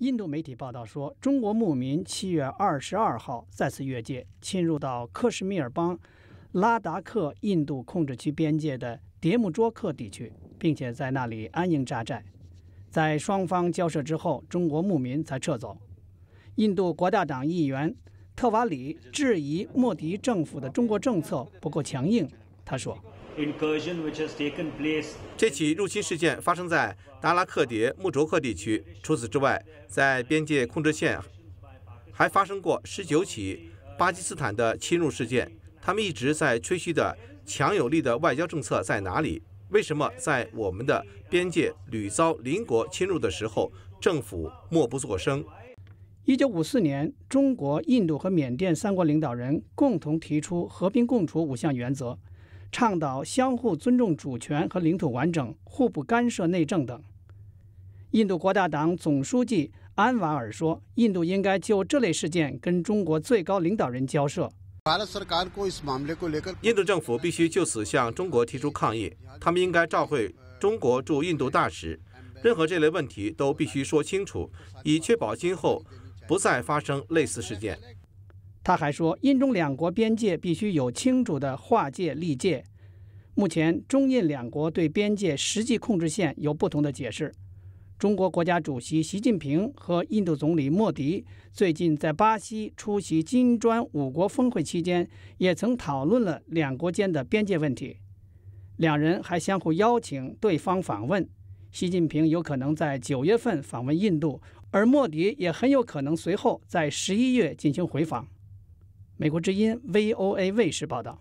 印度媒体报道说，中国牧民七月二十二号再次越界，侵入到克什米尔邦拉达克印度控制区边界的迭木卓克地区，并且在那里安营扎寨。在双方交涉之后，中国牧民才撤走。印度国大党议员特瓦里质疑莫迪政府的中国政策不够强硬，他说。这起入侵事件发生在达拉克迭木卓克地区。除此之外，在边界控制线还发生过十九起巴基斯坦的侵入事件。他们一直在吹嘘的强有力的外交政策在哪里？为什么在我们的边界屡遭邻国侵入的时候，政府默不作声？一九五四年，中国、印度和缅甸三国领导人共同提出和平共处五项原则。倡导相互尊重主权和领土完整、互不干涉内政等。印度国大党总书记安瓦尔说：“印度应该就这类事件跟中国最高领导人交涉。印度政府必须就此向中国提出抗议，他们应该召回中国驻印度大使。任何这类问题都必须说清楚，以确保今后不再发生类似事件。”他还说，印中两国边界必须有清楚的划界立界。目前，中印两国对边界实际控制线有不同的解释。中国国家主席习近平和印度总理莫迪最近在巴西出席金砖五国峰会期间，也曾讨论了两国间的边界问题。两人还相互邀请对方访问。习近平有可能在九月份访问印度，而莫迪也很有可能随后在十一月进行回访。美国之音 （VOA） 卫视报道。